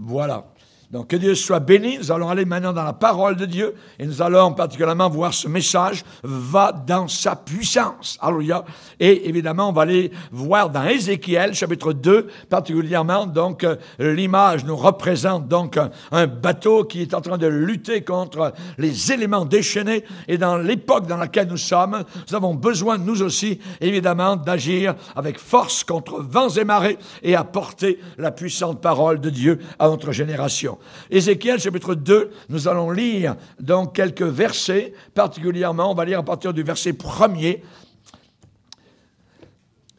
Voilà. Donc que Dieu soit béni. Nous allons aller maintenant dans la parole de Dieu et nous allons particulièrement voir ce message va dans sa puissance. Alléluia. Et évidemment, on va aller voir dans Ézéchiel chapitre 2 particulièrement donc euh, l'image nous représente donc un, bateau qui est en train de lutter contre les éléments déchaînés et dans l'époque dans laquelle nous sommes, nous avons besoin nous aussi évidemment d'agir avec force contre vents et marées et apporter la puissante parole de Dieu à notre génération. Ézéchiel chapitre 2, nous allons lire dans quelques versets, particulièrement, on va lire à partir du verset premier.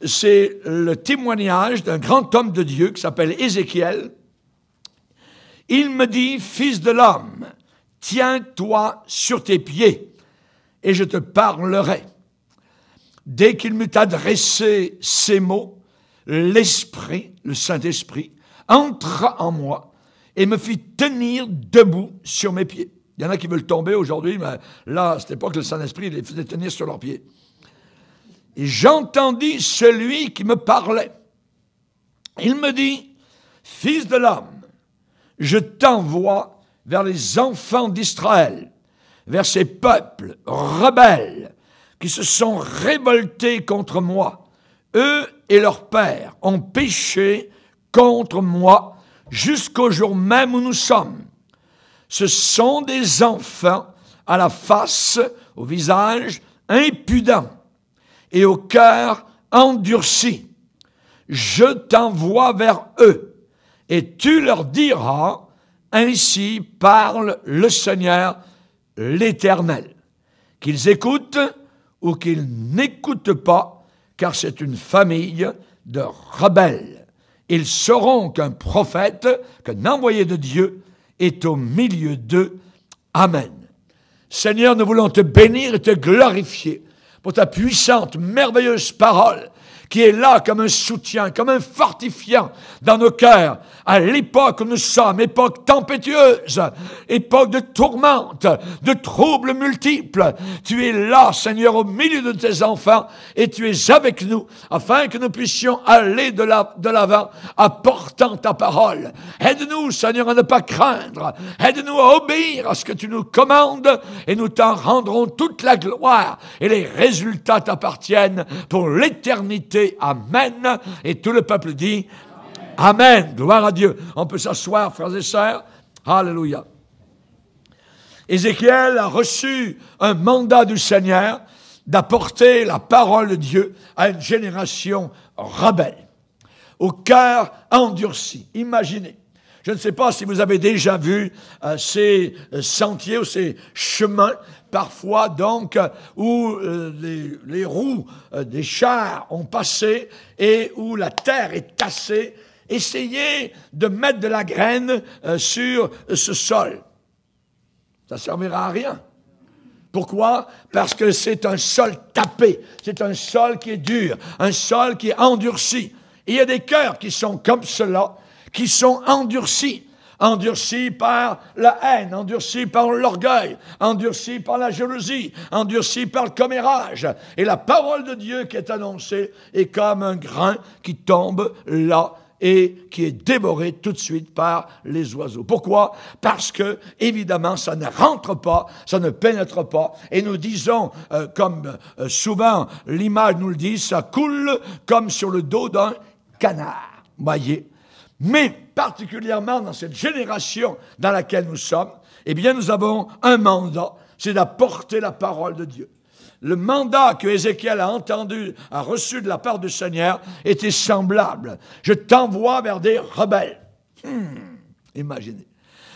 C'est le témoignage d'un grand homme de Dieu qui s'appelle Ézéchiel. Il me dit, fils de l'homme, tiens-toi sur tes pieds et je te parlerai. Dès qu'il m'eut adressé ces mots, l'Esprit, le Saint-Esprit, entra en moi et me fit tenir debout sur mes pieds. Il y en a qui veulent tomber aujourd'hui, mais là, à cette époque, le Saint-Esprit les faisait tenir sur leurs pieds. Et j'entendis celui qui me parlait. Il me dit, Fils de l'homme, je t'envoie vers les enfants d'Israël, vers ces peuples rebelles qui se sont révoltés contre moi. Eux et leurs pères ont péché contre moi jusqu'au jour même où nous sommes. Ce sont des enfants à la face, au visage impudent et au cœur endurci. Je t'envoie vers eux et tu leur diras, ainsi parle le Seigneur l'Éternel, qu'ils écoutent ou qu'ils n'écoutent pas, car c'est une famille de rebelles ils sauront qu'un prophète, qu'un envoyé de Dieu est au milieu d'eux. Amen. Seigneur, nous voulons te bénir et te glorifier pour ta puissante, merveilleuse parole qui est là comme un soutien, comme un fortifiant dans nos cœurs, à l'époque où nous sommes, époque tempétueuse, époque de tourmente, de troubles multiples. Tu es là, Seigneur, au milieu de tes enfants, et tu es avec nous, afin que nous puissions aller de l'avant, apportant ta parole. Aide-nous, Seigneur, à ne pas craindre. Aide-nous à obéir à ce que tu nous commandes, et nous t'en rendrons toute la gloire, et les résultats t'appartiennent pour l'éternité Amen, et tout le peuple dit Amen. Amen. Gloire à Dieu. On peut s'asseoir, frères et sœurs. Alléluia. Ézéchiel a reçu un mandat du Seigneur d'apporter la parole de Dieu à une génération rebelle, au cœur endurci. Imaginez je ne sais pas si vous avez déjà vu euh, ces euh, sentiers ou ces chemins, parfois donc, où euh, les, roues des chars ont passé et où la terre est tassée. Essayez de mettre de la graine sur ce sol. Ça ne servira à rien. Pourquoi Parce que c'est un sol tapé, c'est un sol qui est dur, un sol qui est endurci. il y a des cœurs qui sont comme cela, qui sont endurcis, endurcis par la haine, endurcis par l'orgueil, endurcis par la jalousie, endurcis par le commérage. Et la parole de Dieu qui est annoncée est comme un grain qui tombe là et qui est dévoré tout de suite par les oiseaux. Pourquoi Parce que, évidemment, ça ne rentre pas, ça ne pénètre pas, et nous disons, euh, comme euh, souvent l'image nous le dit, ça coule comme sur le dos d'un canard. Voyez mais particulièrement dans cette génération dans laquelle nous sommes, eh bien, nous avons un mandat, c'est d'apporter la parole de Dieu. Le mandat que Ézéchiel a entendu, a reçu de la part du Seigneur, était semblable. Je t'envoie vers des rebelles. Hmm, imaginez.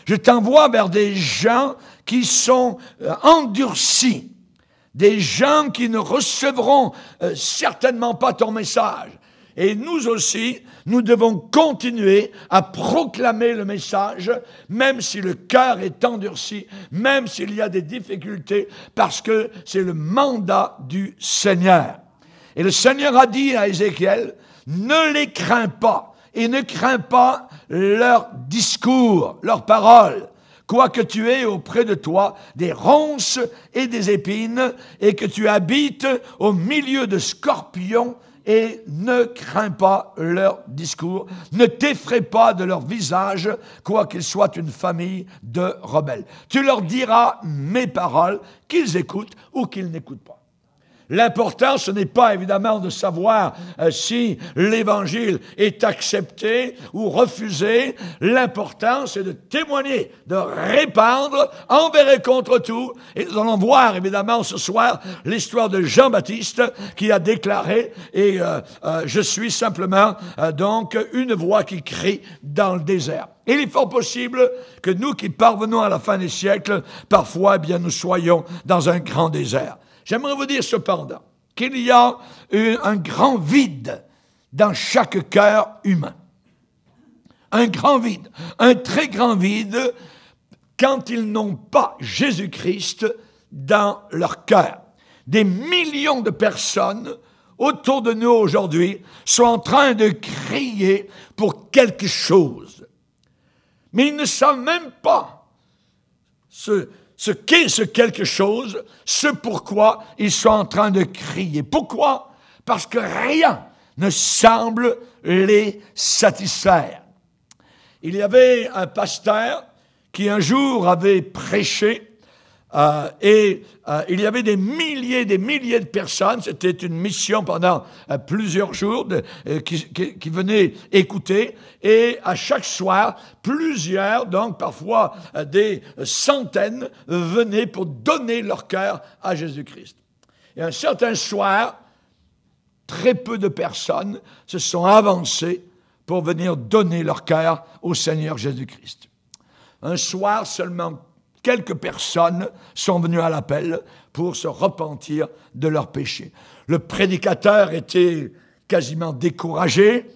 Je t'envoie vers des gens qui sont euh, endurcis, des gens qui ne recevront euh, certainement pas ton message, et nous aussi, nous devons continuer à proclamer le message, même si le cœur est endurci, même s'il y a des difficultés, parce que c'est le mandat du Seigneur. Et le Seigneur a dit à Ézéchiel, ne les crains pas, et ne crains pas leur discours, leurs paroles quoique tu aies auprès de toi des ronces et des épines, et que tu habites au milieu de scorpions et ne crains pas leur discours, ne t'effraie pas de leur visage, quoi qu'ils soient une famille de rebelles. Tu leur diras mes paroles, qu'ils écoutent ou qu'ils n'écoutent pas. L'important, ce n'est pas évidemment de savoir euh, si l'évangile est accepté ou refusé. L'important, c'est de témoigner, de répandre envers et contre tout. Et nous allons voir évidemment ce soir l'histoire de Jean-Baptiste qui a déclaré et euh, euh, je suis simplement donc une voix qui crie dans le désert. Il est fort possible que nous qui parvenons à la fin des siècles, parfois, eh bien, nous soyons dans un grand désert. J'aimerais vous dire cependant qu'il y a un grand vide dans chaque cœur humain. Un grand vide, un très grand vide quand ils n'ont pas Jésus-Christ dans leur cœur. Des millions de personnes autour de nous aujourd'hui sont en train de crier pour quelque chose. Mais ils ne savent même pas ce, ce qu'est ce quelque chose, ce pourquoi ils sont en train de crier. Pourquoi Parce que rien ne semble les satisfaire. Il y avait un pasteur qui un jour avait prêché euh, et euh, il y avait des milliers, des milliers de personnes. C'était une mission pendant euh, plusieurs jours de, qui, qui, qui, venaient écouter. Et à chaque soir, plusieurs, donc parfois des centaines, venaient pour donner leur cœur à Jésus-Christ. Et un certain soir, très peu de personnes se sont avancées pour venir donner leur cœur au Seigneur Jésus-Christ. Un soir, seulement quelques personnes sont venues à l'appel pour se repentir de leurs péchés. Le prédicateur était quasiment découragé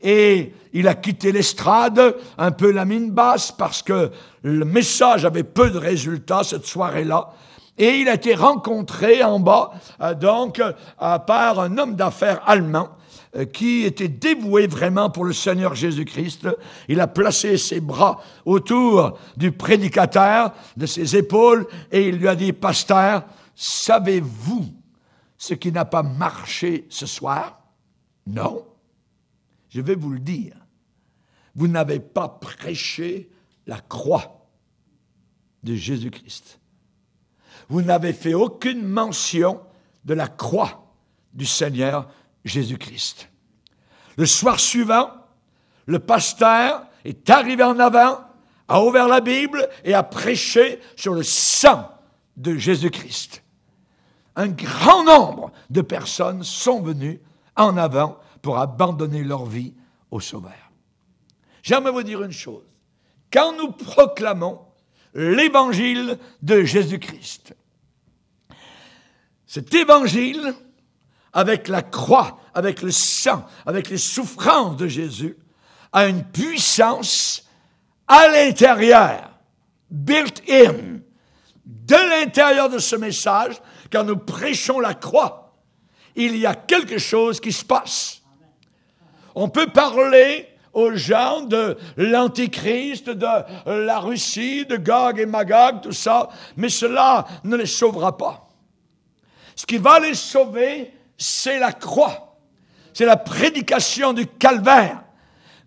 et il a quitté l'estrade, un peu la mine basse, parce que le message avait peu de résultats cette soirée-là. Et il a été rencontré en bas, euh, donc, euh, par un homme d'affaires allemand euh, qui était dévoué vraiment pour le Seigneur Jésus-Christ. Il a placé ses bras autour du prédicateur, de ses épaules, et il lui a dit, Pasteur, savez-vous ce qui n'a pas marché ce soir Non. Je vais vous le dire. Vous n'avez pas prêché la croix de Jésus-Christ. Vous n'avez fait aucune mention de la croix du Seigneur Jésus-Christ. Le soir suivant, le pasteur est arrivé en avant, a ouvert la Bible et a prêché sur le sang de Jésus-Christ. Un grand nombre de personnes sont venues en avant pour abandonner leur vie au Sauveur. J'aimerais vous dire une chose. Quand nous proclamons l'évangile de Jésus-Christ, cet évangile avec la croix, avec le sang, avec les souffrances de Jésus, a une puissance à l'intérieur, built-in, de l'intérieur de ce message, quand nous prêchons la croix, il y a quelque chose qui se passe. On peut parler aux gens de l'Antichrist, de la Russie, de Gog et Magog, tout ça, mais cela ne les sauvera pas. Ce qui va les sauver, c'est la croix. C'est la prédication du calvaire.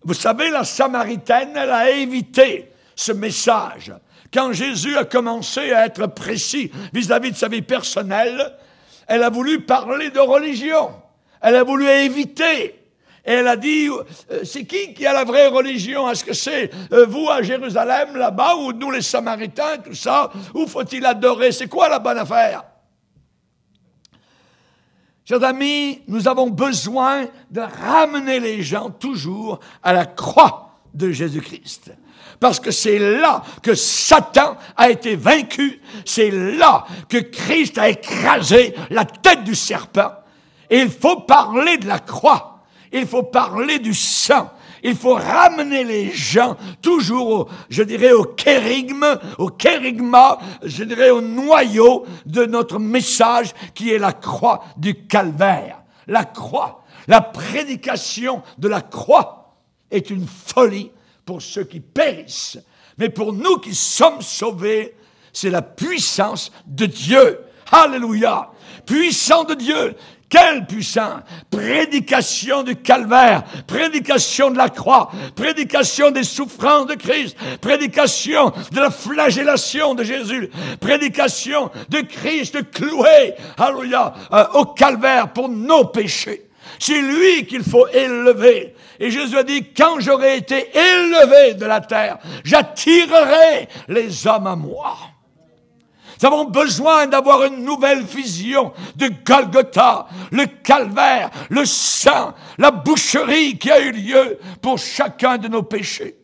Vous savez, la Samaritaine, elle a évité ce message. Quand Jésus a commencé à être précis vis-à-vis de sa vie personnelle, elle a voulu parler de religion. Elle a voulu éviter. Et elle a dit, euh, c'est qui qui a la vraie religion Est-ce que c'est euh, vous à Jérusalem, là-bas, ou nous les Samaritains, tout ça Où faut-il adorer C'est quoi la bonne affaire Chers amis, nous avons besoin de ramener les gens toujours à la croix de Jésus-Christ. Parce que c'est là que Satan a été vaincu, c'est là que Christ a écrasé la tête du serpent. Et il faut parler de la croix, il faut parler du sang, il faut ramener les gens toujours, au, je dirais, au kérigme, au kérigma, je dirais au noyau de notre message qui est la croix du calvaire. La croix, la prédication de la croix est une folie pour ceux qui périssent. Mais pour nous qui sommes sauvés, c'est la puissance de Dieu. Alléluia. Puissant de Dieu quelle puissant Prédication du calvaire, prédication de la croix, prédication des souffrances de Christ, prédication de la flagellation de Jésus, prédication de Christ cloué, alléluia, euh, au calvaire pour nos péchés. C'est lui qu'il faut élever. Et Jésus a dit, quand j'aurai été élevé de la terre, j'attirerai les hommes à moi. Nous avons besoin d'avoir une nouvelle vision de Golgotha, le calvaire, le sang, la boucherie qui a eu lieu pour chacun de nos péchés.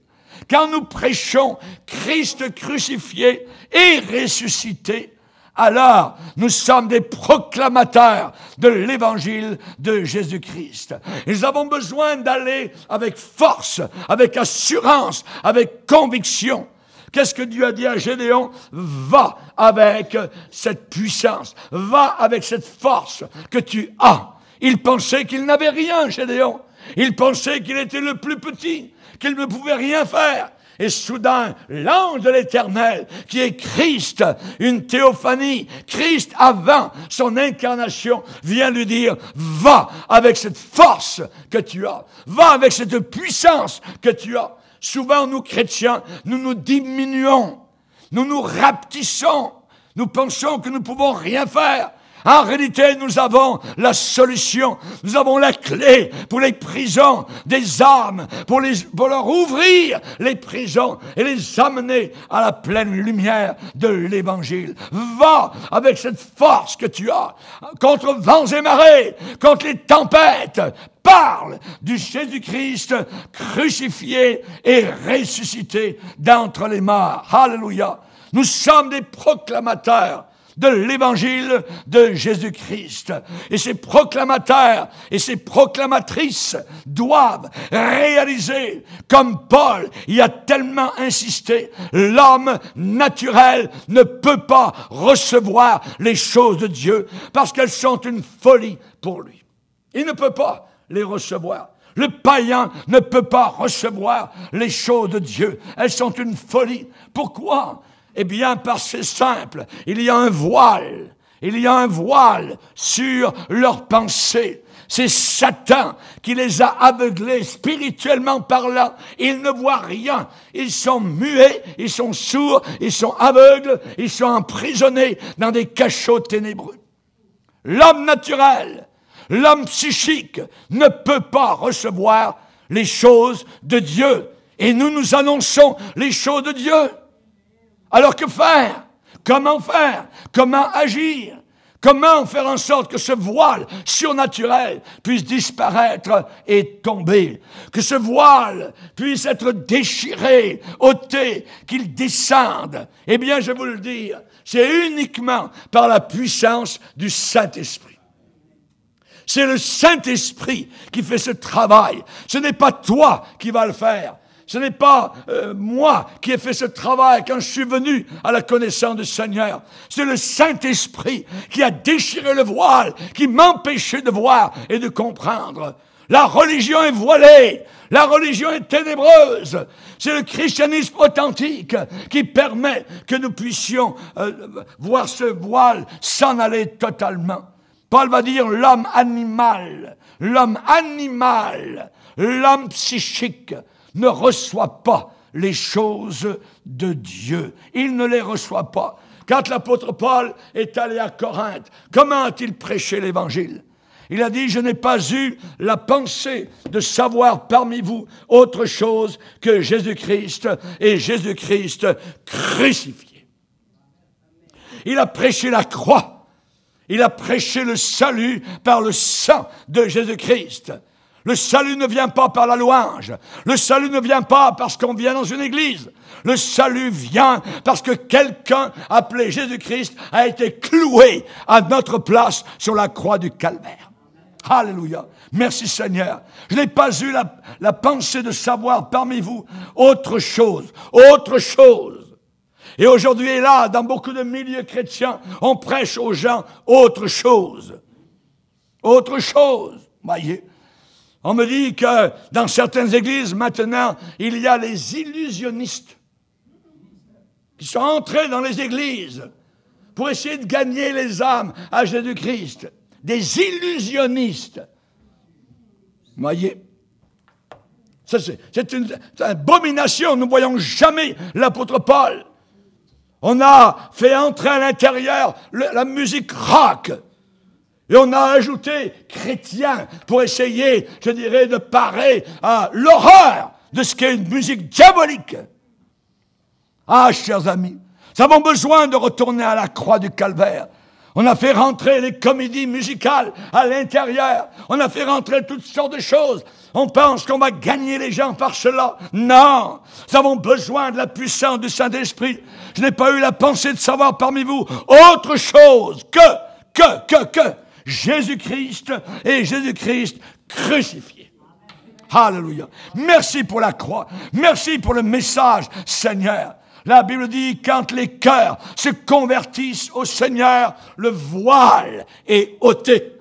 Quand nous prêchons Christ crucifié et ressuscité, alors nous sommes des proclamateurs de l'évangile de Jésus-Christ. Nous avons besoin d'aller avec force, avec assurance, avec conviction Qu'est-ce que Dieu a dit à Gédéon Va avec cette puissance, va avec cette force que tu as. Il pensait qu'il n'avait rien, Gédéon. Il pensait qu'il était le plus petit, qu'il ne pouvait rien faire. Et soudain, l'ange de l'éternel, qui est Christ, une théophanie, Christ avant son incarnation, vient lui dire, va avec cette force que tu as, va avec cette puissance que tu as. Souvent, nous, chrétiens, nous nous diminuons, nous nous rapetissons, nous pensons que nous ne pouvons rien faire, en réalité, nous avons la solution. Nous avons la clé pour les prisons des âmes, pour, les, pour leur ouvrir les prisons et les amener à la pleine lumière de l'Évangile. Va avec cette force que tu as contre vents et marées, contre les tempêtes. Parle du Jésus-Christ crucifié et ressuscité d'entre les morts. Alléluia. Nous sommes des proclamateurs de l'évangile de Jésus-Christ. Et ses proclamateurs et ses proclamatrices doivent réaliser, comme Paul y a tellement insisté, l'homme naturel ne peut pas recevoir les choses de Dieu parce qu'elles sont une folie pour lui. Il ne peut pas les recevoir. Le païen ne peut pas recevoir les choses de Dieu. Elles sont une folie. Pourquoi eh bien, parce c'est simple, il y a un voile, il y a un voile sur leurs pensées. C'est Satan qui les a aveuglés spirituellement par là. Ils ne voient rien. Ils sont muets, ils sont sourds, ils sont aveugles, ils sont emprisonnés dans des cachots ténébreux. L'homme naturel, l'homme psychique ne peut pas recevoir les choses de Dieu. Et nous nous annonçons les choses de Dieu. Alors que faire Comment faire Comment agir Comment faire en sorte que ce voile surnaturel puisse disparaître et tomber Que ce voile puisse être déchiré, ôté, qu'il descende Eh bien, je vais vous le dire, c'est uniquement par la puissance du Saint-Esprit. C'est le Saint-Esprit qui fait ce travail. Ce n'est pas toi qui vas le faire. Ce n'est pas euh, moi qui ai fait ce travail quand je suis venu à la connaissance du Seigneur. C'est le Saint-Esprit qui a déchiré le voile, qui m'empêchait de voir et de comprendre. La religion est voilée. La religion est ténébreuse. C'est le christianisme authentique qui permet que nous puissions euh, voir ce voile s'en aller totalement. Paul va dire l'homme animal, l'homme animal, l'homme psychique, ne reçoit pas les choses de Dieu. Il ne les reçoit pas. Quand l'apôtre Paul est allé à Corinthe, comment a-t-il prêché l'Évangile il a dit, je n'ai pas eu la pensée de savoir parmi vous autre chose que Jésus-Christ et Jésus-Christ crucifié. Il a prêché la croix. Il a prêché le salut par le sang de Jésus-Christ. Le salut ne vient pas par la louange. Le salut ne vient pas parce qu'on vient dans une église. Le salut vient parce que quelqu'un appelé Jésus-Christ a été cloué à notre place sur la croix du calvaire. Alléluia. Merci Seigneur. Je n'ai pas eu la, la pensée de savoir parmi vous autre chose, autre chose. Et aujourd'hui, là, dans beaucoup de milieux chrétiens, on prêche aux gens autre chose. Autre chose. Voyez, on me dit que dans certaines églises, maintenant, il y a les illusionnistes qui sont entrés dans les églises pour essayer de gagner les âmes à Jésus-Christ. Des illusionnistes. Vous voyez C'est une, abomination. Nous ne voyons jamais l'apôtre Paul. On a fait entrer à l'intérieur la musique rock. Et on a ajouté chrétien pour essayer, je dirais, de parer à l'horreur de ce qu'est une musique diabolique. Ah, chers amis, nous avons besoin de retourner à la croix du calvaire. On a fait rentrer les comédies musicales à l'intérieur. On a fait rentrer toutes sortes de choses. On pense qu'on va gagner les gens par cela. Non, nous avons besoin de la puissance du Saint-Esprit. Je n'ai pas eu la pensée de savoir parmi vous autre chose que, que, que, que Jésus-Christ et Jésus-Christ crucifié. Alléluia. Merci pour la croix. Merci pour le message, Seigneur. La Bible dit, quand les cœurs se convertissent au Seigneur, le voile est ôté.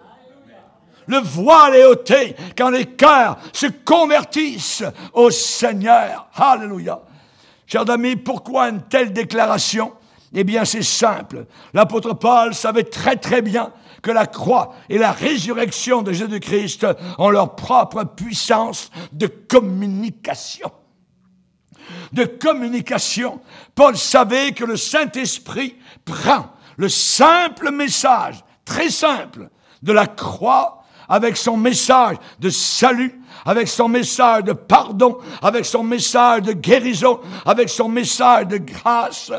Le voile est ôté quand les cœurs se convertissent au Seigneur. Alléluia. Chers amis, pourquoi une telle déclaration Eh bien, c'est simple. L'apôtre Paul savait très très bien que la croix et la résurrection de Jésus-Christ ont leur propre puissance de communication. De communication. Paul savait que le Saint-Esprit prend le simple message, très simple, de la croix avec son message de salut, avec son message de pardon, avec son message de guérison, avec son message de grâce,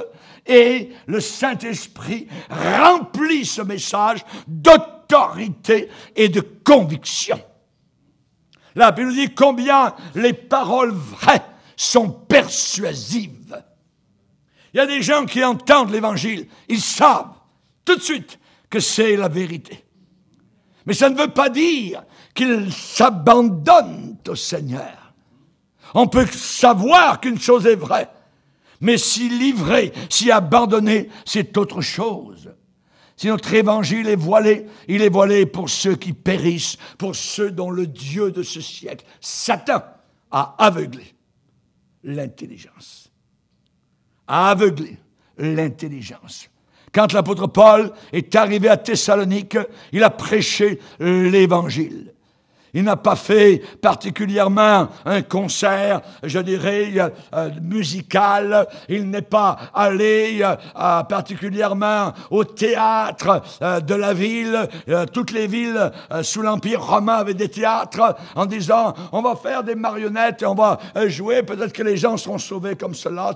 et le Saint-Esprit remplit ce message d'autorité et de conviction. La Bible dit combien les paroles vraies sont persuasives. Il y a des gens qui entendent l'Évangile, ils savent tout de suite que c'est la vérité. Mais ça ne veut pas dire qu'ils s'abandonnent au Seigneur. On peut savoir qu'une chose est vraie, mais si livré, si abandonné, c'est autre chose. Si notre évangile est voilé, il est voilé pour ceux qui périssent, pour ceux dont le Dieu de ce siècle, Satan, a aveuglé l'intelligence. A aveuglé l'intelligence. Quand l'apôtre Paul est arrivé à Thessalonique, il a prêché l'évangile. Il n'a pas fait particulièrement un concert, je dirais, euh, musical. Il n'est pas allé euh, particulièrement au théâtre euh, de la ville. toutes les villes sous l'Empire romain avaient des théâtres en disant on va faire des marionnettes et on va jouer. Peut-être que les gens seront sauvés comme cela.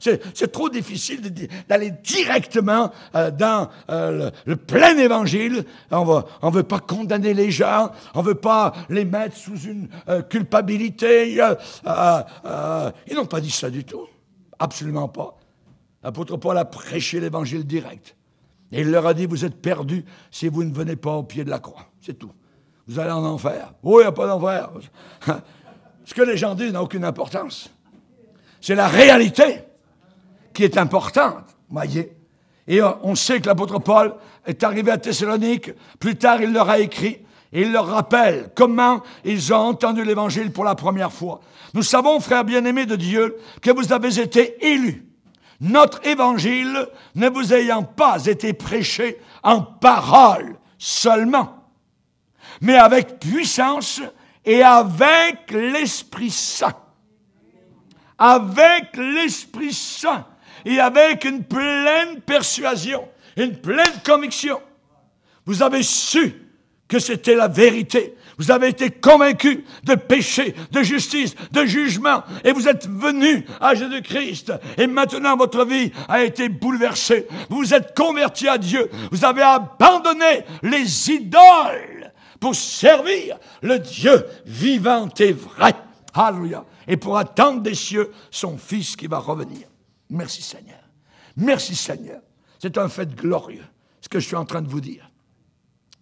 C'est trop difficile d'aller directement dans le, le, plein évangile. On ne veut pas condamner les gens. On ne veut pas les mettre sous une euh, culpabilité. Euh, euh, ils n'ont pas dit ça du tout. Absolument pas. L'apôtre Paul a prêché l'évangile direct. Et il leur a dit, vous êtes perdus si vous ne venez pas au pied de la croix. C'est tout. Vous allez en enfer. Oui, il n'y a pas d'enfer. Ce que les gens disent n'a aucune importance. C'est la réalité qui est importante, voyez. Et on sait que l'apôtre Paul est arrivé à Thessalonique. Plus tard, il leur a écrit et il leur rappelle comment ils ont entendu l'Évangile pour la première fois. Nous savons, frères bien-aimés de Dieu, que vous avez été élus. Notre Évangile ne vous ayant pas été prêché en parole seulement, mais avec puissance et avec l'Esprit Saint. Avec l'Esprit Saint et avec une pleine persuasion, une pleine conviction. Vous avez su que c'était la vérité. Vous avez été convaincus de péché, de justice, de jugement, et vous êtes venus à Jésus-Christ. Et maintenant, votre vie a été bouleversée. Vous vous êtes convertis à Dieu. Vous avez abandonné les idoles pour servir le Dieu vivant et vrai. Alléluia. Et pour attendre des cieux son Fils qui va revenir. Merci Seigneur. Merci Seigneur. C'est un fait glorieux, ce que je suis en train de vous dire.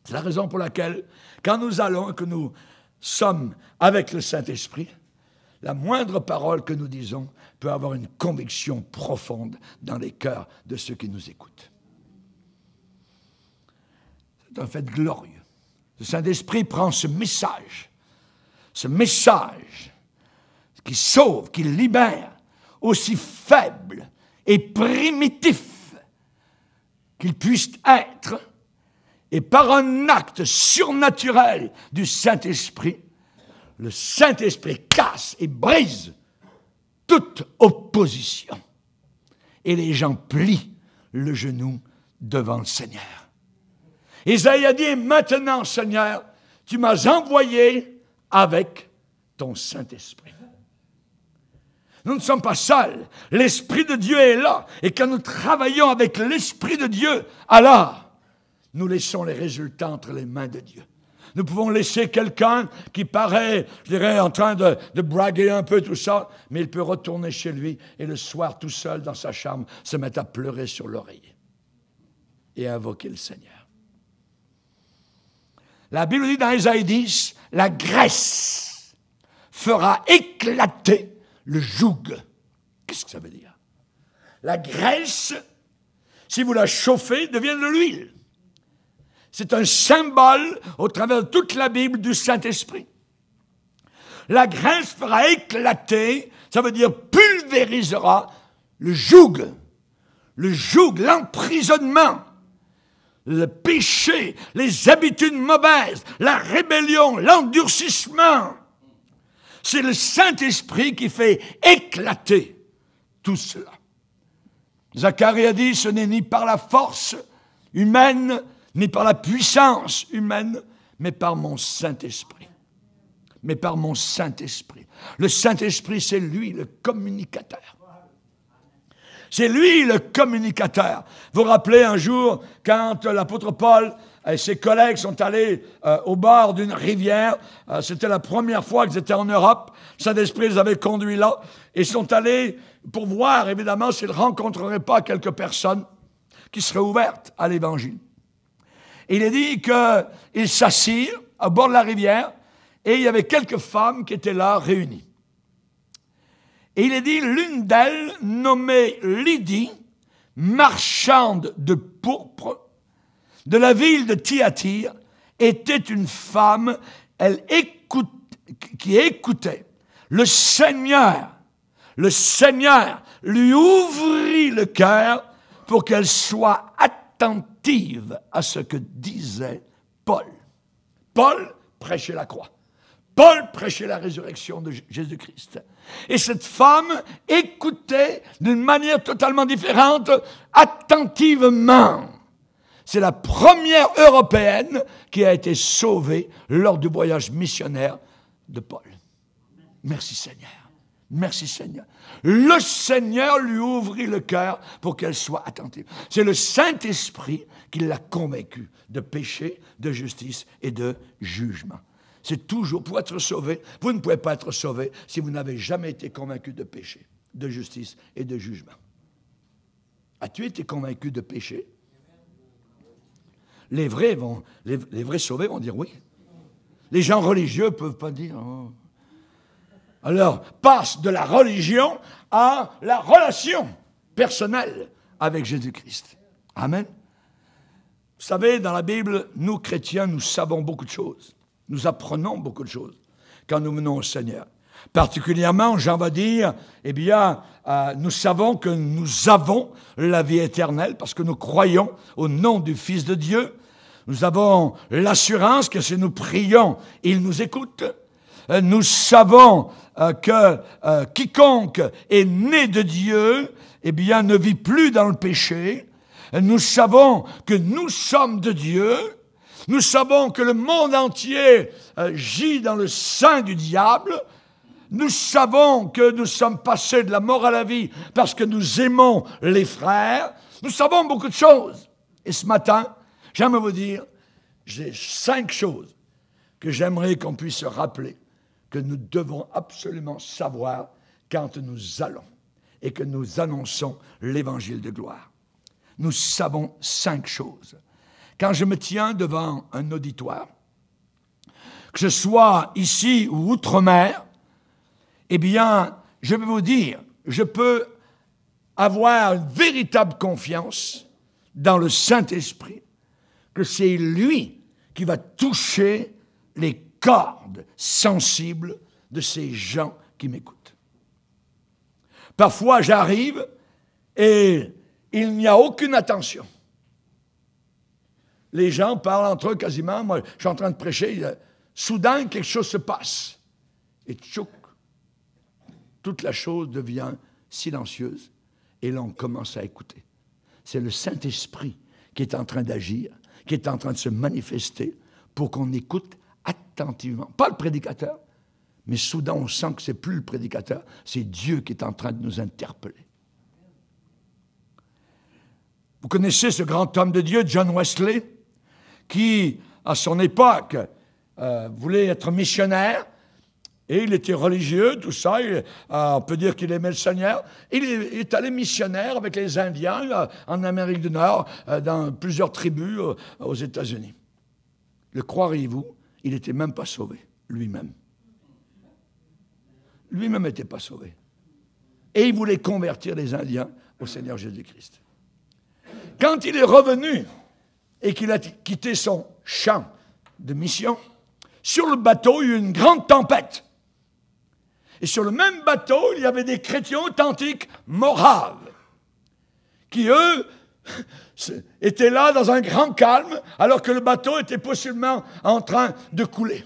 C'est la raison pour laquelle, quand nous allons, que nous sommes avec le Saint-Esprit, la moindre parole que nous disons peut avoir une conviction profonde dans les cœurs de ceux qui nous écoutent. C'est un fait glorieux. Le Saint-Esprit prend ce message, ce message qui sauve, qui libère, aussi faible et primitif qu'il puisse être, et par un acte surnaturel du Saint-Esprit, le Saint-Esprit casse et brise toute opposition. Et les gens plient le genou devant le Seigneur. Isaïe a dit, maintenant Seigneur, tu m'as envoyé avec ton Saint-Esprit. Nous ne sommes pas seuls. L'Esprit de Dieu est là. Et quand nous travaillons avec l'Esprit de Dieu, alors nous laissons les résultats entre les mains de Dieu. Nous pouvons laisser quelqu'un qui paraît, je dirais, en train de, braguer un peu tout ça, mais il peut retourner chez lui et le soir, tout seul dans sa chambre, se mettre à pleurer sur l'oreiller et invoquer le Seigneur. La Bible dit dans 10, la graisse fera éclater le joug. Qu'est-ce que ça veut dire La graisse, si vous la chauffez, devient de l'huile. C'est un symbole au travers de toute la Bible du Saint-Esprit. La grâce fera éclater, ça veut dire pulvérisera le joug, le joug, l'emprisonnement, le péché, les habitudes mauvaises, la rébellion, l'endurcissement. C'est le Saint-Esprit qui fait éclater tout cela. Zacharie a dit, ce n'est ni par la force humaine, ni par la puissance humaine, mais par mon Saint-Esprit. Mais par mon Saint-Esprit. Le Saint-Esprit, c'est lui le communicateur. C'est lui le communicateur. Vous vous rappelez un jour, quand l'apôtre Paul et ses collègues sont allés euh, au bord d'une rivière, euh, c'était la première fois qu'ils étaient en Europe, Saint-Esprit les avait conduits là, et sont allés pour voir évidemment s'ils ne rencontreraient pas quelques personnes qui seraient ouvertes à l'Évangile. Il est dit qu'ils s'assirent à bord de la rivière et il y avait quelques femmes qui étaient là réunies. Et il est dit, l'une d'elles, nommée Lydie, marchande de pourpre, de la ville de Thyatire, était une femme elle écoute, qui écoutait. Le Seigneur, le Seigneur lui ouvrit le cœur pour qu'elle soit attirée attentive à ce que disait Paul. Paul prêchait la croix. Paul prêchait la résurrection de Jésus-Christ. Et cette femme écoutait d'une manière totalement différente, attentivement. C'est la première européenne qui a été sauvée lors du voyage missionnaire de Paul. Merci Seigneur. Merci Seigneur. Le Seigneur lui ouvrit le cœur pour qu'elle soit attentive. C'est le Saint-Esprit qui l'a convaincue de péché, de justice et de jugement. C'est toujours pour être sauvé. Vous ne pouvez pas être sauvé si vous n'avez jamais été convaincu de péché, de justice et de jugement. As-tu été convaincu de péché les vrais, vont, les, vrais sauvés vont dire oui. Les gens religieux ne peuvent pas dire. Oh, alors, passe de la religion à la relation personnelle avec Jésus-Christ. Amen. Vous savez, dans la Bible, nous chrétiens, nous savons beaucoup de choses. Nous apprenons beaucoup de choses quand nous menons au Seigneur. Particulièrement, j'en va dire, eh bien, euh, nous savons que nous avons la vie éternelle parce que nous croyons au nom du Fils de Dieu. Nous avons l'assurance que si nous prions, il nous écoute. Euh, nous savons euh, que euh, quiconque est né de Dieu, eh bien, ne vit plus dans le péché. Nous savons que nous sommes de Dieu. Nous savons que le monde entier gît dans le sein du diable. Nous savons que nous sommes passés de la mort à la vie parce que nous aimons les frères. Nous savons beaucoup de choses. Et ce matin, j'aimerais vous dire, j'ai cinq choses que j'aimerais qu'on puisse rappeler que nous devons absolument savoir quand nous allons et que nous annonçons l'évangile de gloire. Nous savons cinq choses. Quand je me tiens devant un auditoire, que ce soit ici ou outre-mer, eh bien, je peux vous dire, je peux avoir une véritable confiance dans le Saint-Esprit, que c'est lui qui va toucher les cordes sensible de ces gens qui m'écoutent. Parfois, j'arrive et il n'y a aucune attention. Les gens parlent entre eux quasiment. Moi, je suis en train de prêcher. Soudain, quelque chose se passe. Et tchouk, toute la chose devient silencieuse. Et l'on commence à écouter. C'est le Saint-Esprit qui est en train d'agir, qui est en train de se manifester pour qu'on écoute attentivement, pas le prédicateur, mais soudain on sent que c'est plus le prédicateur, c'est Dieu qui est en train de nous interpeller. Vous connaissez ce grand homme de Dieu, John Wesley, qui, à son époque, euh, voulait être missionnaire, et il était religieux, tout ça. Euh, on peut dire qu'il aimait le Seigneur. Il est, allé missionnaire avec les Indiens en Amérique du Nord, euh, dans plusieurs tribus aux États-Unis. Le croiriez-vous il n'était même pas sauvé, lui-même. Lui-même n'était pas sauvé. Et il voulait convertir les Indiens au Seigneur Jésus-Christ. Quand il est revenu et qu'il a quitté son champ de mission, sur le bateau, il y a eu une grande tempête. Et sur le même bateau, il y avait des chrétiens authentiques moraves, qui, eux, était là dans un grand calme alors que le bateau était possiblement en train de couler.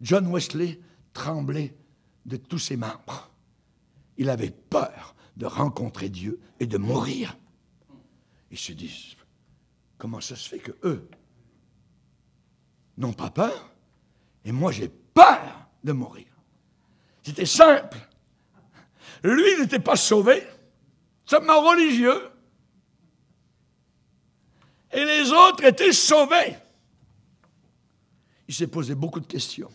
John Wesley tremblait de tous ses membres. Il avait peur de rencontrer Dieu et de mourir. Ils se disent, comment ça se fait que eux n'ont pas peur et moi j'ai peur de mourir C'était simple. Lui n'était pas sauvé seulement religieux, et les autres étaient sauvés. Il s'est posé beaucoup de questions.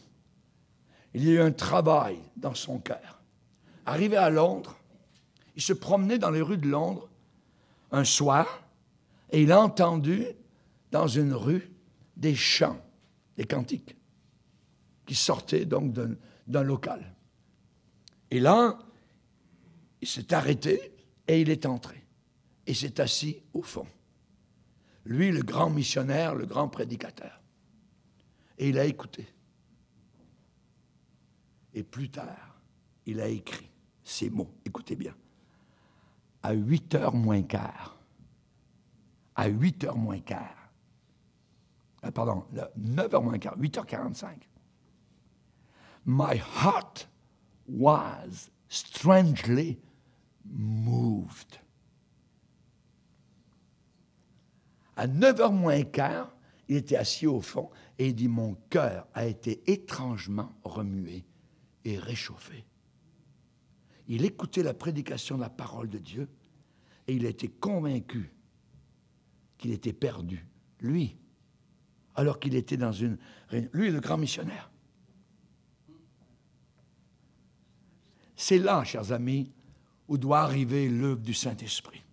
Il y a eu un travail dans son cœur. Arrivé à Londres, il se promenait dans les rues de Londres un soir et il a entendu dans une rue des chants, des cantiques qui sortaient donc d'un local. Et là, il s'est arrêté et il est entré et s'est assis au fond. Lui, le grand missionnaire, le grand prédicateur. Et il a écouté. Et plus tard, il a écrit ces mots. Écoutez bien. À 8 heures moins quart. À 8 heures moins quart. Ah, pardon, 9 heures moins quart. 8h45. My heart was strangely moved. À 9h moins quart, il était assis au fond et il dit Mon cœur a été étrangement remué et réchauffé. Il écoutait la prédication de la parole de Dieu et il était convaincu qu'il était perdu, lui, alors qu'il était dans une. Lui, le grand missionnaire. C'est là, chers amis, où doit arriver l'œuvre du Saint-Esprit.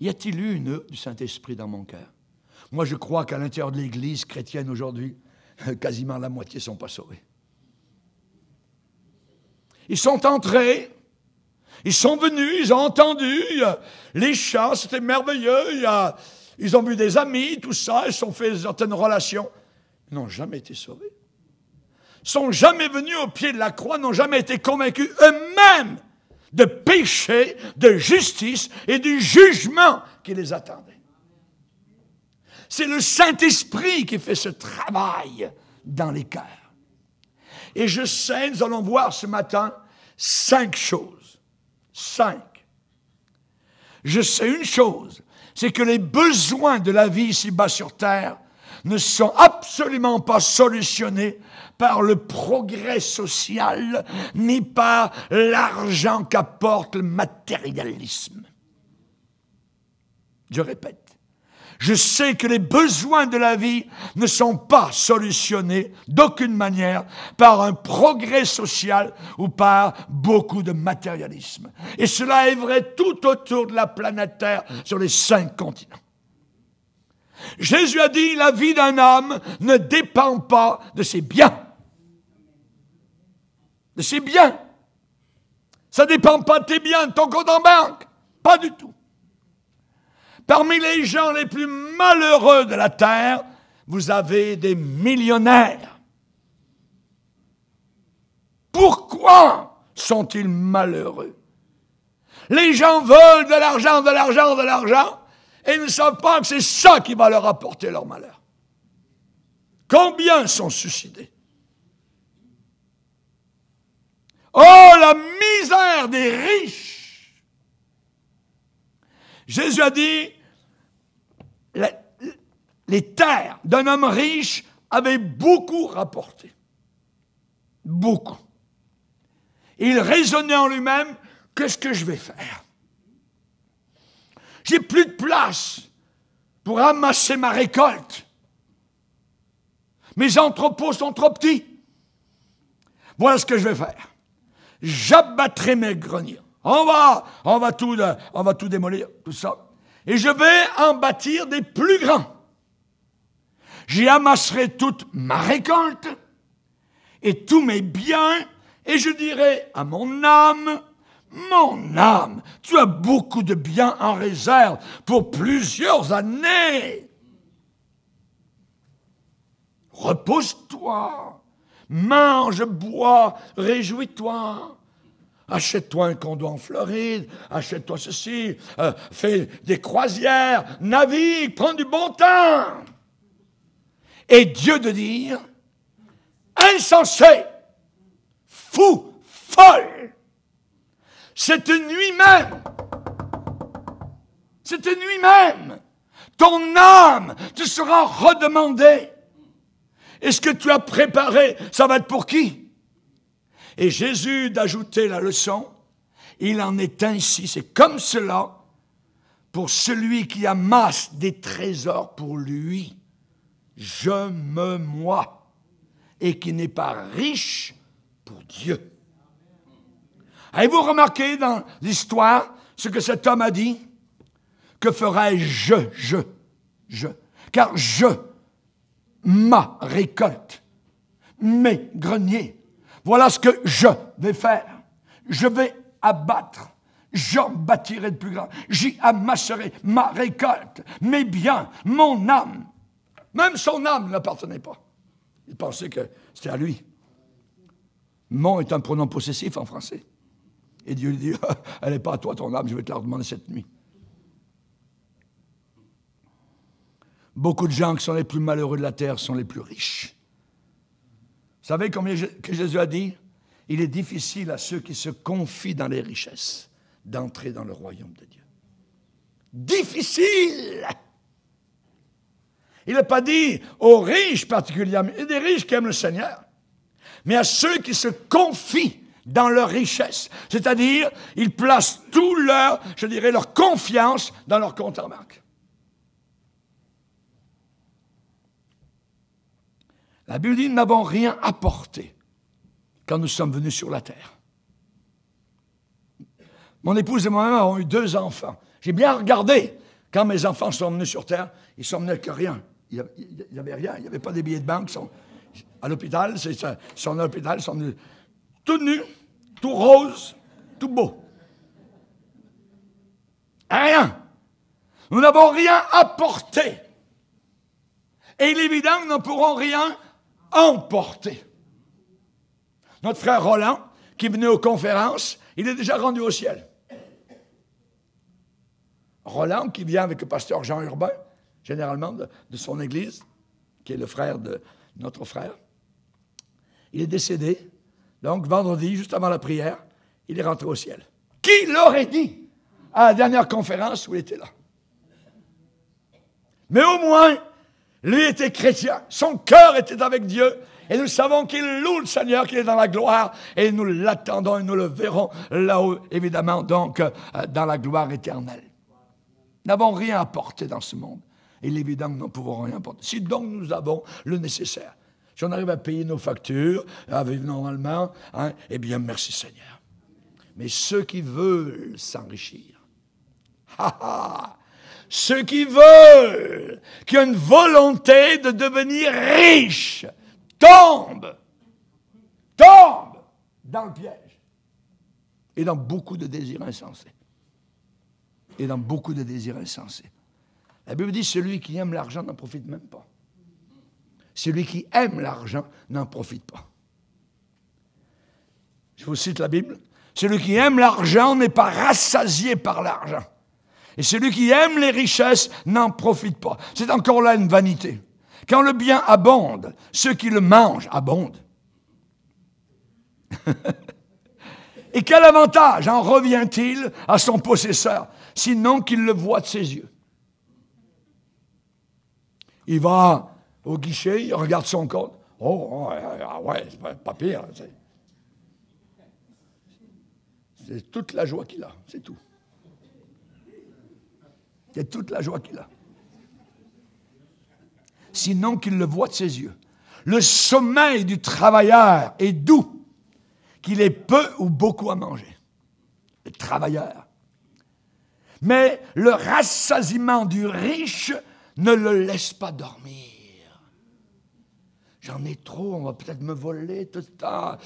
Y a-t-il eu une œuvre du Saint-Esprit dans mon cœur Moi, je crois qu'à l'intérieur de l'Église chrétienne aujourd'hui, quasiment la moitié ne sont pas sauvés. Ils sont entrés, ils sont venus, ils ont entendu, les chats, c'était merveilleux, ils ont vu des amis, tout ça, ils ont fait certaines relations. Ils n'ont jamais été sauvés. Ils sont jamais venus au pied de la croix, n'ont jamais été convaincus eux-mêmes de péché, de justice et du jugement qui les attendait. C'est le Saint-Esprit qui fait ce travail dans les cœurs. Et je sais, nous allons voir ce matin cinq choses. Cinq. Je sais une chose, c'est que les besoins de la vie ici-bas sur terre ne sont absolument pas solutionnés par le progrès social ni par l'argent qu'apporte le matérialisme. Je répète. Je sais que les besoins de la vie ne sont pas solutionnés d'aucune manière par un progrès social ou par beaucoup de matérialisme. Et cela est vrai tout autour de la planète Terre sur les cinq continents. Jésus a dit, la vie d'un homme ne dépend pas de ses biens. De ses biens. Ça ne dépend pas de tes biens, de ton compte en banque. Pas du tout. Parmi les gens les plus malheureux de la terre, vous avez des millionnaires. Pourquoi sont-ils malheureux Les gens veulent de l'argent, de l'argent, de l'argent et ne savent pas que c'est ça qui va leur apporter leur malheur. Combien sont suicidés Oh, la misère des riches Jésus a dit, les terres d'un homme riche avaient beaucoup rapporté. Beaucoup. Il raisonnait en lui-même, qu'est-ce que je vais faire j'ai plus de place pour amasser ma récolte. Mes entrepôts sont trop petits. Voilà ce que je vais faire. J'abattrai mes greniers. On va, on va tout, euh, on va tout démolir, tout ça. Et je vais en bâtir des plus grands. J'y amasserai toute ma récolte et tous mes biens, et je dirai à mon âme, mon âme, tu as beaucoup de biens en réserve pour plusieurs années. Repose-toi, mange, bois, réjouis-toi. Achète-toi un condo en Floride, achète-toi ceci, euh, fais des croisières, navigue, prends du bon temps. Et Dieu de dire, insensé, fou, folle, cette nuit même, cette nuit même, ton âme te sera redemandée. est ce que tu as préparé, ça va être pour qui Et Jésus d'ajouter la leçon, il en est ainsi, c'est comme cela pour celui qui amasse des trésors pour lui, je me moi, et qui n'est pas riche pour Dieu. Avez-vous remarqué dans l'histoire ce que cet homme a dit Que ferai-je Je, je, Car je, ma récolte, mes greniers, voilà ce que je vais faire. Je vais abattre. J'en bâtirai de plus grand. J'y amasserai ma récolte, mes biens, mon âme. Même son âme n'appartenait pas. Il pensait que c'était à lui. Mon est un pronom possessif en français. Et Dieu lui dit, elle n'est pas à toi ton âme, je vais te la redemander cette nuit. Beaucoup de gens qui sont les plus malheureux de la terre sont les plus riches. Vous savez combien que Jésus a dit Il est difficile à ceux qui se confient dans les richesses d'entrer dans le royaume de Dieu. Difficile Il n'a pas dit aux riches particulièrement, et des riches qui aiment le Seigneur, mais à ceux qui se confient dans leur richesse. C'est-à-dire, ils placent tout leur, je dirais, leur confiance dans leur compte en banque. La Bible dit, nous n'avons rien apporté quand nous sommes venus sur la terre. Mon épouse et moi-même avons eu deux enfants. J'ai bien regardé quand mes enfants sont venus sur terre, ils sont venus que rien. Il n'y avait rien, il n'y avait pas des billets de banque. à l'hôpital, c'est, sont à l'hôpital, sont venus tout nu, tout rose, tout beau. Rien. Nous n'avons rien apporté. Et il est évident que nous ne pourrons rien emporter. Notre frère Roland, qui venait aux conférences, il est déjà rendu au ciel. Roland, qui vient avec le pasteur Jean Urbain, généralement de son église, qui est le frère de notre frère, il est décédé donc, vendredi, juste avant la prière, il est rentré au ciel. Qui l'aurait dit à la dernière conférence où il était là? Mais au moins, lui était chrétien, son cœur était avec Dieu, et nous savons qu'il loue le Seigneur, qu'il est dans la gloire, et nous l'attendons et nous le verrons là-haut, évidemment, donc euh, dans la gloire éternelle. Nous n'avons rien à porter dans ce monde, et que nous ne pouvons rien porter. Si donc nous avons le nécessaire, si on arrive à payer nos factures, à vivre normalement, hein, eh bien, merci Seigneur. Mais ceux qui veulent s'enrichir, ceux qui veulent, qui ont une volonté de devenir riches, tombent, tombent dans le piège et dans beaucoup de désirs insensés. Et dans beaucoup de désirs insensés. La Bible dit celui qui aime l'argent n'en profite même pas. Celui qui aime l'argent n'en profite pas. Je vous cite la Bible. Celui qui aime l'argent n'est pas rassasié par l'argent. Et celui qui aime les richesses n'en profite pas. C'est encore là une vanité. Quand le bien abonde, ceux qui le mangent abondent. Et quel avantage en revient-il à son possesseur, sinon qu'il le voit de ses yeux Il va au guichet, il regarde son compte. Oh, oh euh, ah ouais, c'est pas, pire. C'est toute la joie qu'il a, c'est tout. C'est toute la joie qu'il a. Sinon qu'il le voit de ses yeux. Le sommeil du travailleur est doux, qu'il ait peu ou beaucoup à manger. Le travailleur. Mais le rassasiement du riche ne le laisse pas dormir. J'en ai trop, on va peut-être me voler. Tout ça.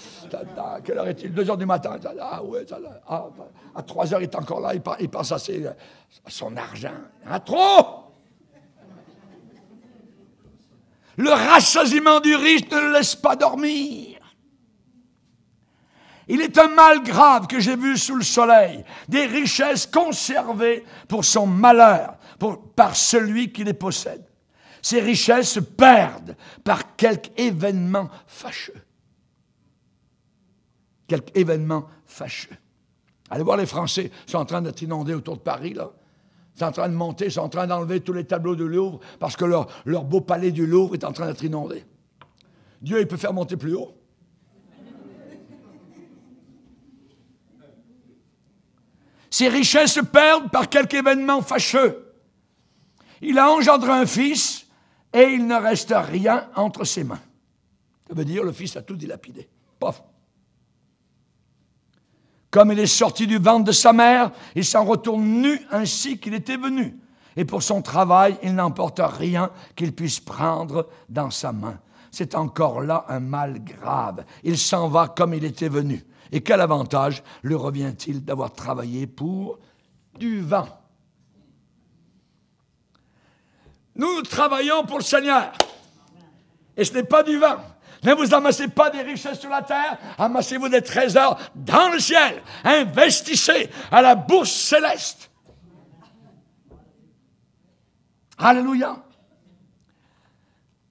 Quelle heure est-il 2 heures du matin. Ah ah, à 3 heures, il est encore là, il, passe à, son argent. trop Le rassasiement du riche ne le laisse pas dormir. Il est un mal grave que j'ai vu sous le soleil, des richesses conservées pour son malheur, par celui qui les possède. Ces richesses se perdent par quelque événement fâcheux. Quelques événement fâcheux. Allez voir, les Français sont en train d'être inondés autour de Paris, là. Ils sont en train de monter, ils sont en train d'enlever tous les tableaux du Louvre parce que leur, beau palais du Louvre est en train d'être inondé. Dieu, il peut faire monter plus haut. Ses richesses se perdent par quelque événement fâcheux. Il a engendré un fils et il ne reste rien entre ses mains. Ça veut dire le fils a tout dilapidé. Comme il est sorti du ventre de sa mère, il s'en retourne nu ainsi qu'il était venu. Et pour son travail, il n'emporte rien qu'il puisse prendre dans sa main. C'est encore là un mal grave. Il s'en va comme il était venu. Et quel avantage lui revient-il d'avoir travaillé pour du vent Nous travaillons pour le Seigneur. Et ce n'est pas du vin. Ne vous amassez pas des richesses sur la terre, amassez-vous des trésors dans le ciel. Investissez à la bourse céleste. Alléluia.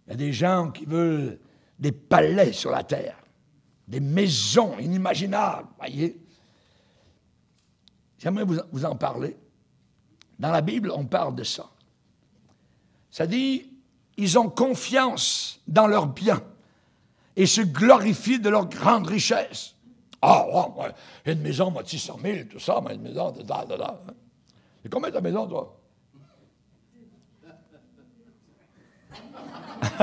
Il y a des gens qui veulent des palais sur la terre, des maisons inimaginables, voyez. J'aimerais vous en parler. Dans la Bible, on parle de ça. Ça dit, ils ont confiance dans leurs biens et se glorifient de leur grande richesse. Ah, une maison, moi, 600 000, tout ça, moi, une maison, de da, da, C'est combien ta maison, toi?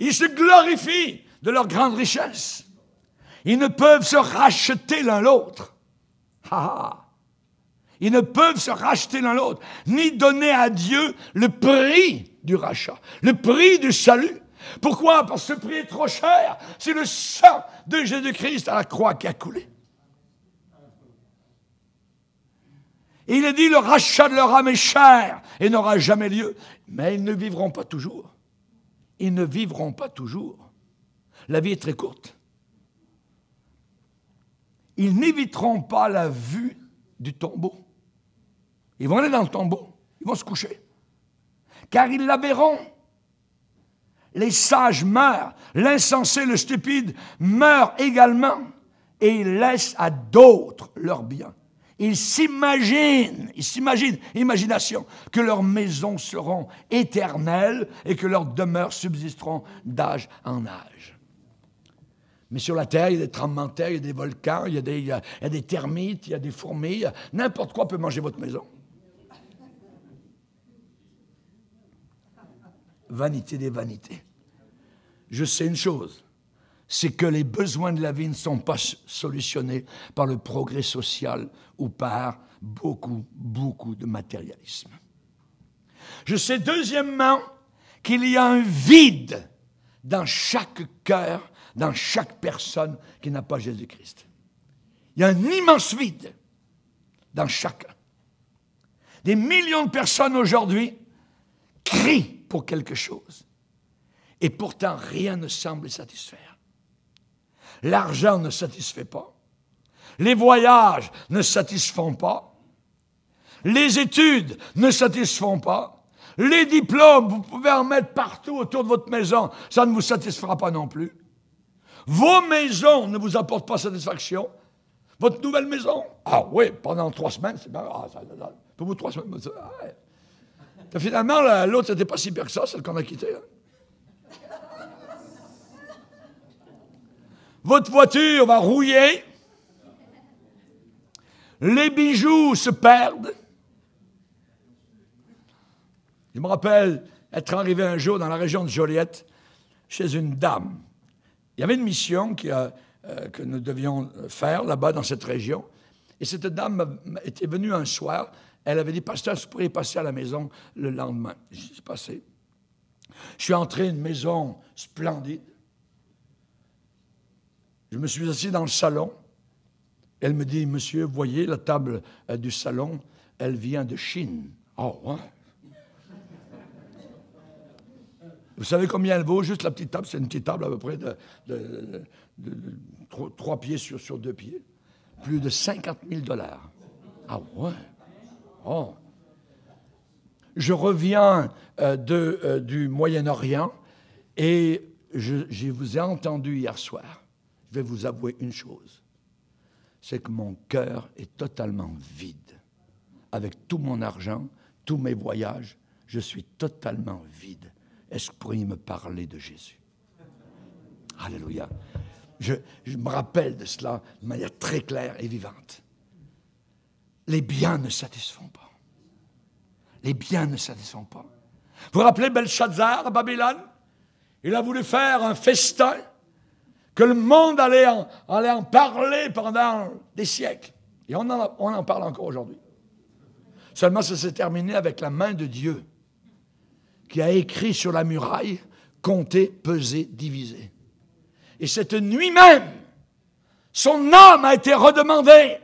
Ils se glorifient de leur grande richesse. Ils ne peuvent se racheter l'un l'autre. Ha, ha. Ils ne peuvent se racheter l'un l'autre, ni donner à Dieu le prix du rachat, le prix du salut. Pourquoi Parce que ce prix est trop cher. C'est le sang de Jésus-Christ à la croix qui a coulé. il est dit, le rachat de leur âme est cher et n'aura jamais lieu. Mais ils ne vivront pas toujours. Ils ne vivront pas toujours. La vie est très courte. Ils n'éviteront pas la vue du tombeau. Ils vont aller dans le tombeau, ils vont se coucher. Car ils la Les sages meurent, l'insensé, le stupide meurt également, et ils laissent à d'autres leurs biens. Ils s'imaginent, ils s'imaginent, imagination, que leurs maisons seront éternelles et que leurs demeures subsisteront d'âge en âge. Mais sur la Terre, il y a des tremblements de terre, il y a des volcans, il y a des termites, il y a des fourmis, n'importe quoi peut manger votre maison. vanité des vanités. Je sais une chose, c'est que les besoins de la vie ne sont pas solutionnés par le progrès social ou par beaucoup, beaucoup de matérialisme. Je sais deuxièmement qu'il y a un vide dans chaque cœur, dans chaque personne qui n'a pas Jésus-Christ. Il y a un immense vide dans chacun. Des millions de personnes aujourd'hui crient pour quelque chose. Et pourtant, rien ne semble satisfaire. L'argent ne satisfait pas. Les voyages ne satisfont pas. Les études ne satisfont pas. Les diplômes, vous pouvez en mettre partout autour de votre maison, ça ne vous satisfera pas non plus. Vos maisons ne vous apportent pas satisfaction. Votre nouvelle maison, ah oui, pendant trois semaines, c'est bien. Ah, ça, pour vous, trois semaines, Finalement, ah l'autre, n'était pas si pire que ça, celle qu'on a quittée. Hein. Votre voiture va rouiller. Les bijoux se perdent. Je me rappelle être arrivé un jour dans la région de Joliette chez une dame. Il y avait une mission qui euh, que nous devions faire là-bas dans cette région. Et cette dame était venue un soir elle avait dit, pasteur, je pourrais passer à la maison le lendemain. Je suis passé. Je suis entré dans une maison splendide. Je me suis assis dans le salon. Elle me dit, monsieur, voyez la table euh, du salon, elle vient de Chine. Ah oh, ouais. Hein. Vous savez combien elle vaut Juste la petite table, c'est une petite table à peu près de, trois, pieds sur, sur deux pieds. Plus de 50 000 dollars. Ah ouais Oh. Je reviens euh, de, euh, du Moyen-Orient et je, vous ai entendu hier soir. Je vais vous avouer une chose. C'est que mon cœur est totalement vide. Avec tout mon argent, tous mes voyages, je suis totalement vide. Est-ce que vous pourriez me parler de Jésus Alléluia. je me rappelle de cela de manière très claire et vivante les biens ne satisfont pas. Les biens ne satisfont pas. Vous rappelez Belshazzar à Babylone Il a voulu faire un festin que le monde allait en, parler pendant des siècles. Et on en, on en parle encore aujourd'hui. Seulement, ça s'est terminé avec la main de Dieu qui a écrit sur la muraille compter, peser, diviser. Et cette nuit même, son âme a été redemandée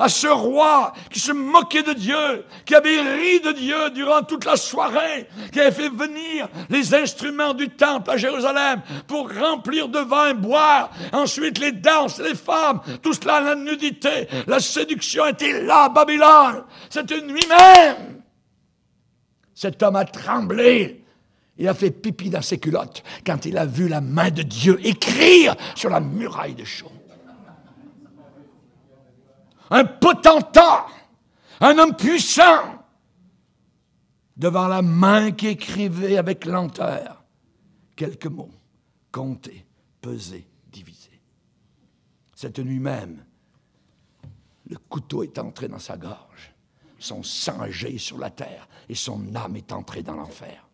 à ce roi qui se moquait de Dieu, qui avait ri de Dieu durant toute la soirée, qui avait fait venir les instruments du temple à Jérusalem pour remplir de vin, boire, ensuite les danses, les femmes, tout cela, la nudité, la séduction était là, à Babylone, une nuit même. Cet homme a tremblé. Il a fait pipi dans ses culottes quand il a vu la main de Dieu écrire sur la muraille de Chaux un potentat, un homme puissant, devant la main qui écrivait avec lenteur quelques mots, compter, pesés, divisés. Cette nuit même, le couteau est entré dans sa gorge, son sang jaillit sur la terre et son âme est entrée dans l'enfer.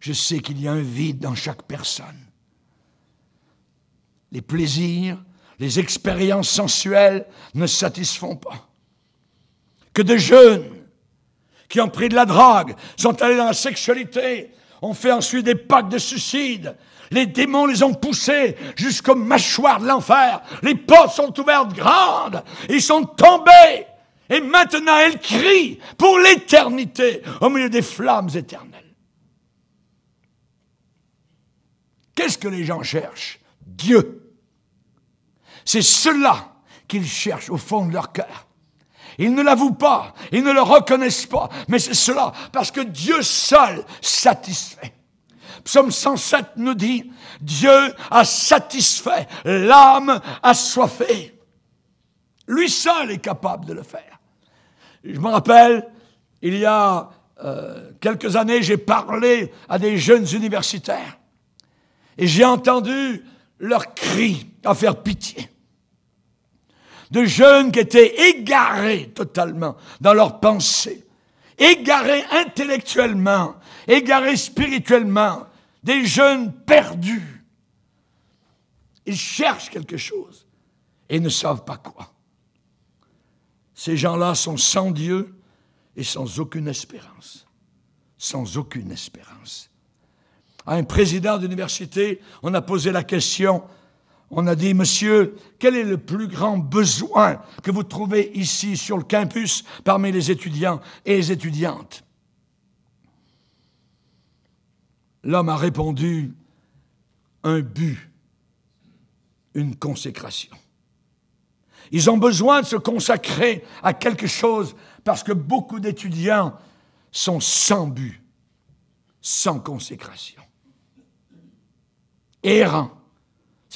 Je sais qu'il y a un vide dans chaque personne. Les plaisirs, les expériences sensuelles ne satisfont pas. Que de jeunes qui ont pris de la drogue, sont allés dans la sexualité, ont fait ensuite des pactes de suicide. Les démons les ont poussés jusqu'aux mâchoires de l'enfer. Les portes sont ouvertes grandes. Ils sont tombés. Et maintenant, elles crient pour l'éternité au milieu des flammes éternelles. Qu'est-ce que les gens cherchent Dieu. C'est cela qu'ils cherchent au fond de leur cœur. Ils ne l'avouent pas, ils ne le reconnaissent pas, mais c'est cela, parce que Dieu seul satisfait. Psaume 107 nous dit, Dieu a satisfait l'âme assoiffée. Lui seul est capable de le faire. Je me rappelle, il y a euh, quelques années, j'ai parlé à des jeunes universitaires et j'ai entendu leur cri à faire pitié de jeunes qui étaient égarés totalement dans leurs pensées, égarés intellectuellement, égarés spirituellement, des jeunes perdus. Ils cherchent quelque chose et ne savent pas quoi. Ces gens-là sont sans Dieu et sans aucune espérance. Sans aucune espérance. À un président d'université, on a posé la question on a dit, monsieur, quel est le plus grand besoin que vous trouvez ici sur le campus parmi les étudiants et les étudiantes L'homme a répondu, un but, une consécration. Ils ont besoin de se consacrer à quelque chose parce que beaucoup d'étudiants sont sans but, sans consécration, errants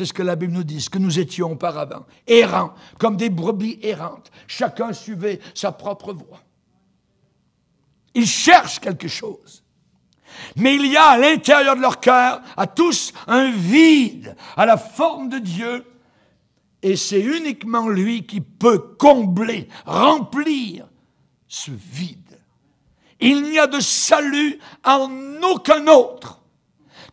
c'est ce que la Bible nous dit, que nous étions auparavant, errants, comme des brebis errantes. Chacun suivait sa propre voie. Ils cherchent quelque chose. Mais il y a à l'intérieur de leur cœur, à tous, un vide à la forme de Dieu. Et c'est uniquement lui qui peut combler, remplir ce vide. Il n'y a de salut en aucun autre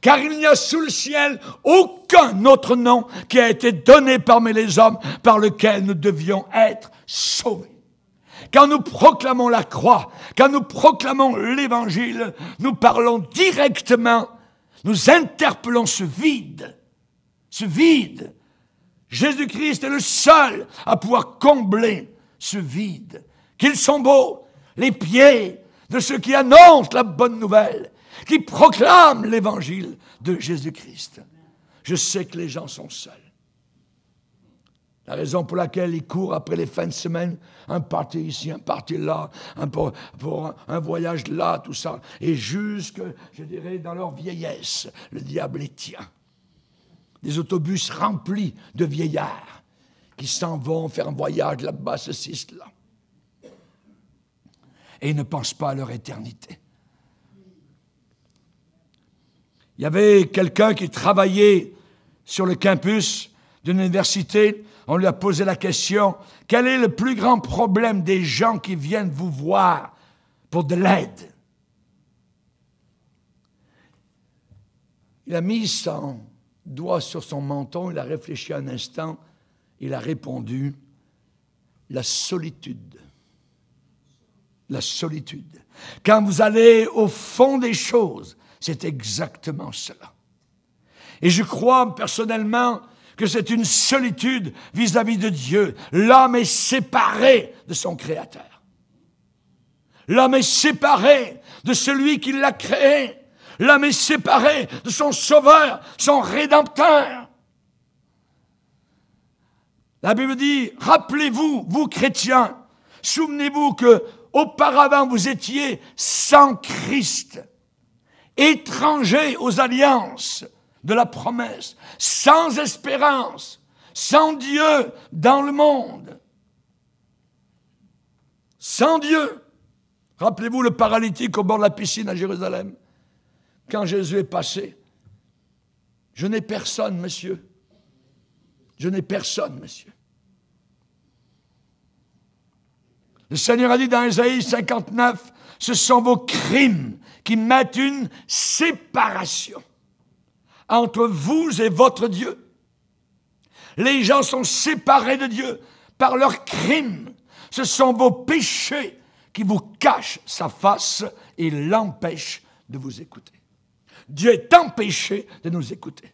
car il n'y a sous le ciel aucun autre nom qui a été donné parmi les hommes par lequel nous devions être sauvés. Quand nous proclamons la croix, quand nous proclamons l'évangile, nous parlons directement, nous interpellons ce vide, ce vide. Jésus-Christ est le seul à pouvoir combler ce vide. Qu'ils sont beaux, les pieds de ceux qui annoncent la bonne nouvelle, qui proclament l'évangile de Jésus-Christ. Je sais que les gens sont seuls. La raison pour laquelle ils courent après les fins de semaine, un parti ici, un parti là, un pour, un, un, voyage là, tout ça. Et jusque, je dirais, dans leur vieillesse, le diable les tient. Des autobus remplis de vieillards qui s'en vont faire un voyage là-bas, ceci, cela. Et ils ne pensent pas à leur éternité. Il y avait quelqu'un qui travaillait sur le campus d'une université. On lui a posé la question, quel est le plus grand problème des gens qui viennent vous voir pour de l'aide? Il a mis son doigt sur son menton, il a réfléchi un instant, il a répondu, la solitude. La solitude. Quand vous allez au fond des choses, c'est exactement cela. Et je crois personnellement que c'est une solitude vis-à-vis de Dieu. L'homme est séparé de son Créateur. L'homme est séparé de celui qui l'a créé. L'homme est séparé de son Sauveur, son Rédempteur. La Bible dit, rappelez-vous, vous chrétiens, souvenez-vous que auparavant vous étiez sans Christ étranger aux alliances de la promesse, sans espérance, sans Dieu dans le monde. Sans Dieu. Rappelez-vous le paralytique au bord de la piscine à Jérusalem. Quand Jésus est passé, je n'ai personne, monsieur. Je n'ai personne, monsieur. Le Seigneur a dit dans Isaïe 59, ce sont vos crimes qui mettent une séparation entre vous et votre Dieu. Les gens sont séparés de Dieu par leurs crimes. Ce sont vos péchés qui vous cachent sa face et l'empêchent de vous écouter. Dieu est empêché de nous écouter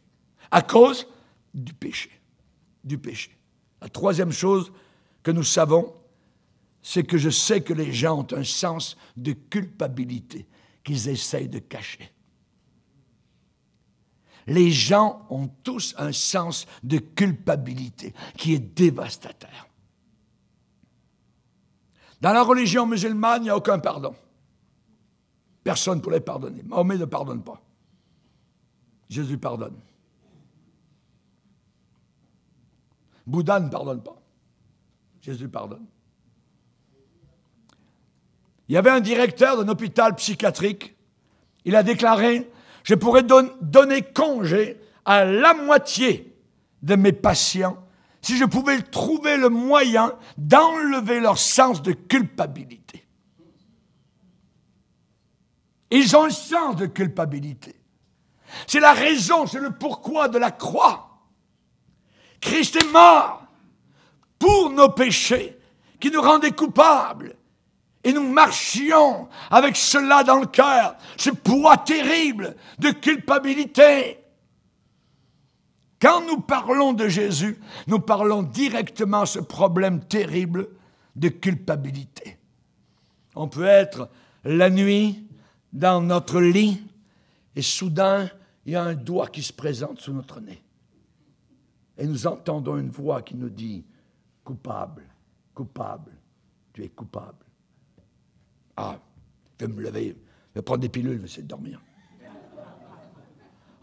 à cause du péché. Du péché. La troisième chose que nous savons, c'est que je sais que les gens ont un sens de culpabilité qu'ils essayent de cacher. Les gens ont tous un sens de culpabilité qui est dévastateur. Dans la religion musulmane, il n'y a aucun pardon. Personne ne pourrait pardonner. Mahomet ne pardonne pas. Jésus pardonne. Bouddha ne pardonne pas. Jésus pardonne. Il y avait un directeur d'un hôpital psychiatrique. Il a déclaré Je pourrais donner congé à la moitié de mes patients si je pouvais trouver le moyen d'enlever leur sens de culpabilité. Ils ont un sens de culpabilité. C'est la raison, c'est le pourquoi de la croix. Christ est mort pour nos péchés qui nous rendaient coupables et nous marchions avec cela dans le cœur, ce poids terrible de culpabilité. Quand nous parlons de Jésus, nous parlons directement ce problème terrible de culpabilité. On peut être la nuit dans notre lit et soudain, il y a un doigt qui se présente sous notre nez. Et nous entendons une voix qui nous dit, coupable, coupable, tu es coupable. Ah, je vais me lever, je vais prendre des pilules, je vais essayer de dormir.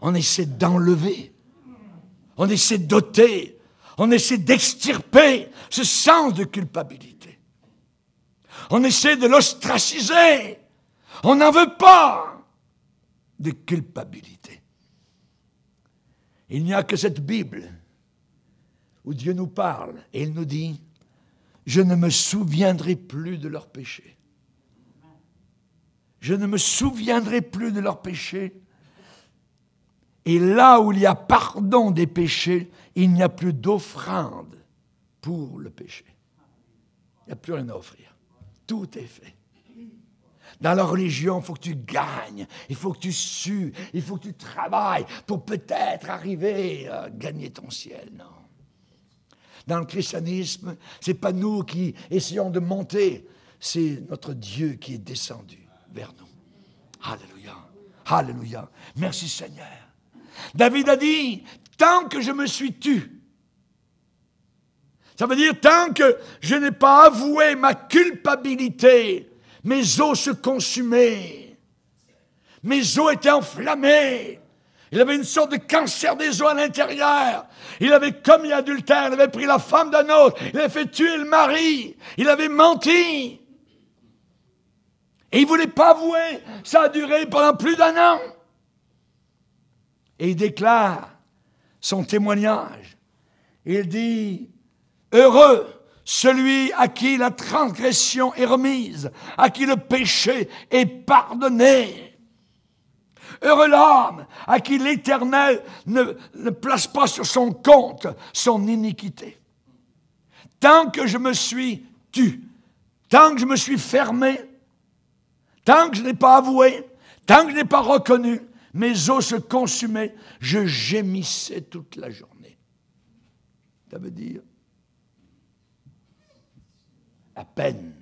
On essaie d'enlever, on essaie d'ôter, on essaie d'extirper ce sens de culpabilité. On essaie de l'ostraciser. On n'en veut pas de culpabilité. Il n'y a que cette Bible où Dieu nous parle et il nous dit, je ne me souviendrai plus de leurs péchés je ne me souviendrai plus de leurs péchés. Et là où il y a pardon des péchés, il n'y a plus d'offrande pour le péché. Il n'y a plus rien à offrir. Tout est fait. Dans la religion, il faut que tu gagnes, il faut que tu sues, il faut que tu travailles pour peut-être arriver à gagner ton ciel. Non. Dans le christianisme, ce n'est pas nous qui essayons de monter, c'est notre Dieu qui est descendu vers nous. Alléluia. Alléluia. Merci Seigneur. David a dit, tant que je me suis tu, ça veut dire tant que je n'ai pas avoué ma culpabilité, mes os se consumaient, mes os étaient enflammés. Il avait une sorte de cancer des os à l'intérieur. Il avait commis adultère, il avait pris la femme d'un autre, il avait fait tuer le mari, il avait menti. Et il voulait pas avouer. Ça a duré pendant plus d'un an. Et il déclare son témoignage. Il dit, heureux celui à qui la transgression est remise, à qui le péché est pardonné. Heureux l'homme à qui l'Éternel ne, ne place pas sur son compte son iniquité. Tant que je me suis tu, tant que je me suis fermé Tant que je n'ai pas avoué, tant que je n'ai pas reconnu, mes os se consumaient, je gémissais toute la journée. Ça veut dire la peine,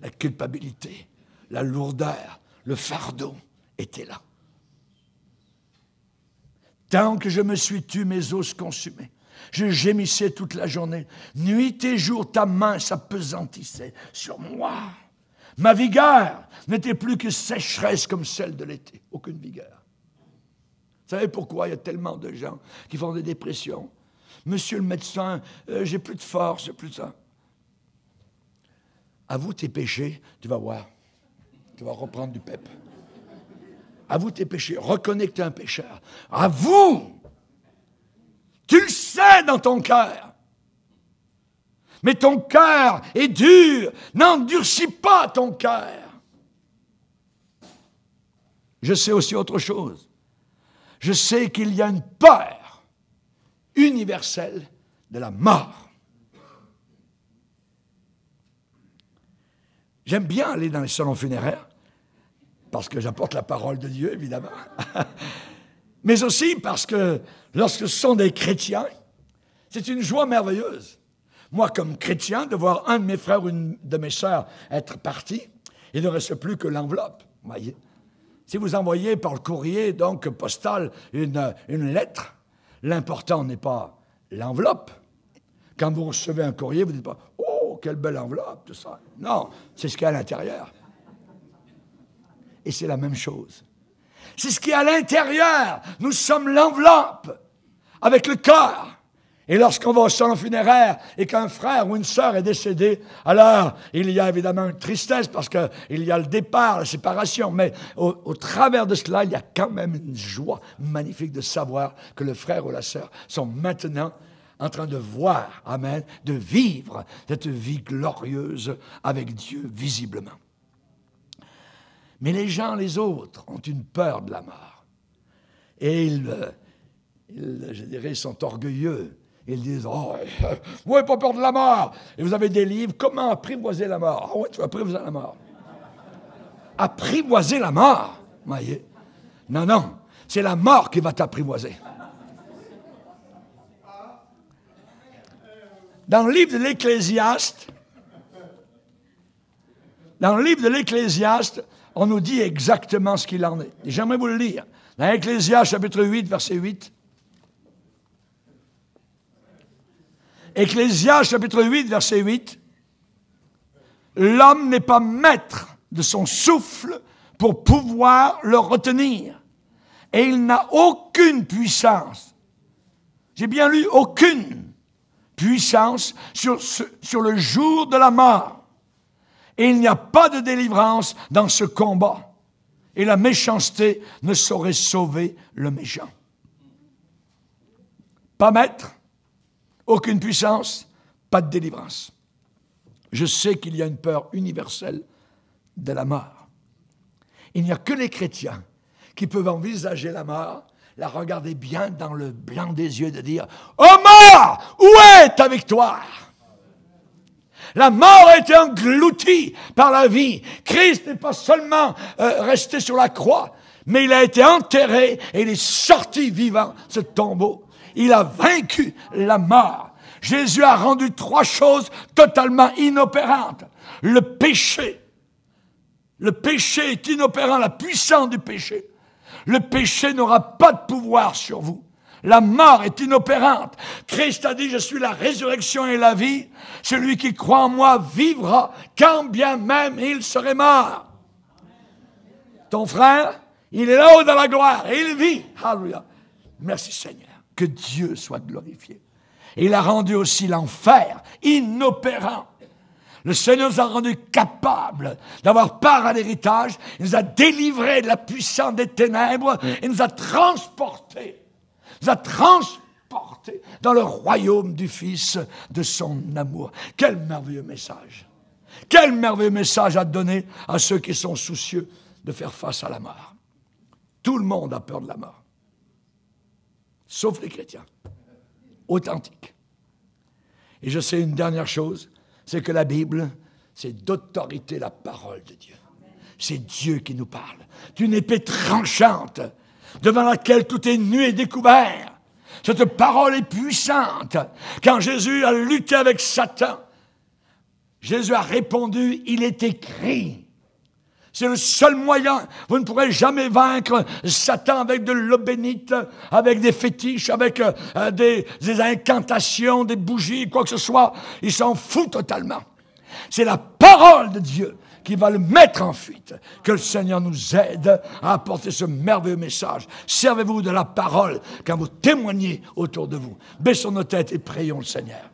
la culpabilité, la lourdeur, le fardeau était là. Tant que je me suis tué, mes os se consumaient. Je gémissais toute la journée. Nuit et jour, ta main s'apesantissait sur moi. Ma vigueur n'était plus que sécheresse comme celle de l'été, aucune vigueur. Vous savez pourquoi il y a tellement de gens qui font des dépressions Monsieur le médecin, euh, j'ai plus de force, plus de ça. Avoue tes péchés, tu vas voir. Tu vas reprendre du pep. Avoue tes péchés, reconnais que tu es un pécheur. Avoue Tu le sais dans ton cœur. Mais ton cœur est dur. N'endurcis pas ton cœur je sais aussi autre chose. Je sais qu'il y a une peur universelle de la mort. J'aime bien aller dans les salons funéraires, parce que j'apporte la parole de Dieu, évidemment, mais aussi parce que lorsque ce sont des chrétiens, c'est une joie merveilleuse. Moi, comme chrétien, de voir un de mes frères ou une de mes sœurs être parti, il ne reste plus que l'enveloppe, si vous envoyez par le courrier, donc postal, une, une lettre, l'important n'est pas l'enveloppe. Quand vous recevez un courrier, vous ne dites pas Oh, quelle belle enveloppe, tout ça. Non, c'est ce qu'il est a à l'intérieur. Et c'est la même chose. C'est ce qui est à l'intérieur. Nous sommes l'enveloppe avec le corps. Et lorsqu'on va au salon funéraire et qu'un frère ou une sœur est décédé, alors il y a évidemment une tristesse parce qu'il y a le départ, la séparation, mais au, travers de cela, il y a quand même une joie magnifique de savoir que le frère ou la sœur sont maintenant en train de voir, amen, de vivre cette vie glorieuse avec Dieu visiblement. Mais les gens, les autres, ont une peur de la mort. Et ils, euh, ils je dirais, sont orgueilleux ils disent Oh, vous n'avez pas peur de la mort. Et vous avez des livres Comment apprivoiser la mort. Ah ouais, oui, tu apprivoiser la mort. apprivoiser la mort. Voyez. Non, non. C'est la mort qui va t'apprivoiser. Dans le livre de l'Ecclésiaste, dans le livre de l'Ecclésiaste, on nous dit exactement ce qu'il en est. J'aimerais vous le lire. Dans l'Ecclésiaste, chapitre 8, verset 8, Ecclésias chapitre 8, verset 8. L'homme n'est pas maître de son souffle pour pouvoir le retenir. Et il n'a aucune puissance. J'ai bien lu aucune puissance sur, sur le jour de la mort. Et il n'y a pas de délivrance dans ce combat. Et la méchanceté ne saurait sauver le méchant. Pas maître, aucune puissance, pas de délivrance. Je sais qu'il y a une peur universelle de la mort. Il n'y a que les chrétiens qui peuvent envisager la mort, la regarder bien dans le blanc des yeux, de dire oh mort, où est ta victoire la mort a été engloutie par la vie. Christ n'est pas seulement euh, resté sur la croix, mais il a été enterré et il est sorti vivant, ce tombeau il a vaincu la mort. Jésus a rendu trois choses totalement inopérantes. Le péché. Le péché est inopérant, la puissance du péché. Le péché n'aura pas de pouvoir sur vous. La mort est inopérante. Christ a dit, je suis la résurrection et la vie. Celui qui croit en moi vivra quand bien même il serait mort. Ton frère, il est là-haut dans la gloire et il vit. Alléluia. Merci Seigneur. Que Dieu soit glorifié. Il a rendu aussi l'enfer inopérant. Le Seigneur nous a rendus capables d'avoir part à l'héritage. Il nous a délivrés de la puissance des ténèbres. Il nous a transportés. Il nous a transportés dans le royaume du Fils de son amour. Quel merveilleux message. Quel merveilleux message à donner à ceux qui sont soucieux de faire face à la mort. Tout le monde a peur de la mort sauf les chrétiens. Authentique. Et je sais une dernière chose, c'est que la Bible, c'est d'autorité la parole de Dieu. C'est Dieu qui nous parle, d'une épée tranchante devant laquelle tout est nu et découvert. Cette parole est puissante. Quand Jésus a lutté avec Satan, Jésus a répondu, il est écrit. C'est le seul moyen. Vous ne pourrez jamais vaincre Satan avec de bénite, avec des fétiches, avec euh, des incantations, des bougies, quoi que ce soit. Il s'en fout totalement. C'est la parole de Dieu qui va le mettre en fuite. Que le Seigneur nous aide à apporter ce merveilleux message. Servez-vous de la parole quand vous témoignez autour de vous. Baissons nos têtes et prions le Seigneur.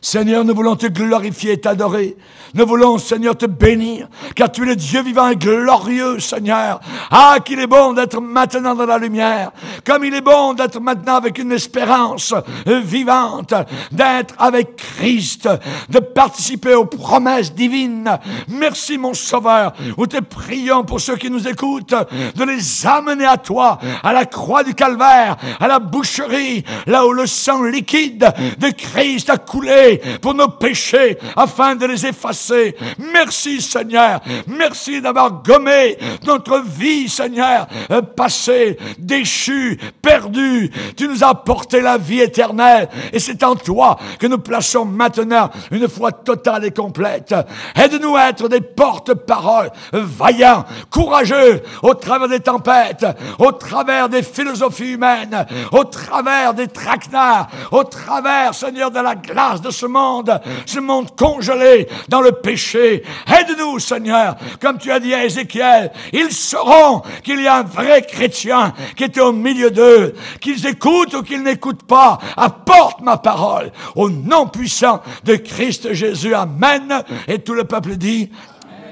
Seigneur, nous voulons te glorifier et t'adorer. Nous voulons, Seigneur, te bénir, car tu es le Dieu vivant et glorieux, Seigneur. Ah, qu'il est bon d'être maintenant dans la lumière, comme il est bon d'être maintenant avec une espérance vivante, d'être avec Christ, de participer aux promesses divines. Merci, mon Sauveur, Nous te prions pour ceux qui nous écoutent, de les amener à toi, à la croix du calvaire, à la boucherie, là où le sang liquide de Christ a coulé pour nos péchés afin de les effacer. Merci Seigneur. Merci d'avoir gommé notre vie, Seigneur, euh, passée, déchue, perdue. Tu nous as apporté la vie éternelle et c'est en toi que nous plaçons maintenant une foi totale et complète. Aide-nous à être des porte-paroles euh, vaillants, courageux au travers des tempêtes, au travers des philosophies humaines, au travers des traquenards, au travers, Seigneur, de la glace de ce monde, ce monde congelé dans le péché. Aide-nous, Seigneur, comme tu as dit à Ézéchiel, ils sauront qu'il y a un vrai chrétien qui était au milieu d'eux, qu'ils écoutent ou qu'ils n'écoutent pas, apporte ma parole au nom puissant de Christ Jésus. Amen. Et tout le peuple dit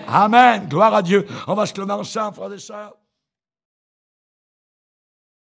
Amen. Gloire à Dieu. On va se ensemble, frères et sœurs.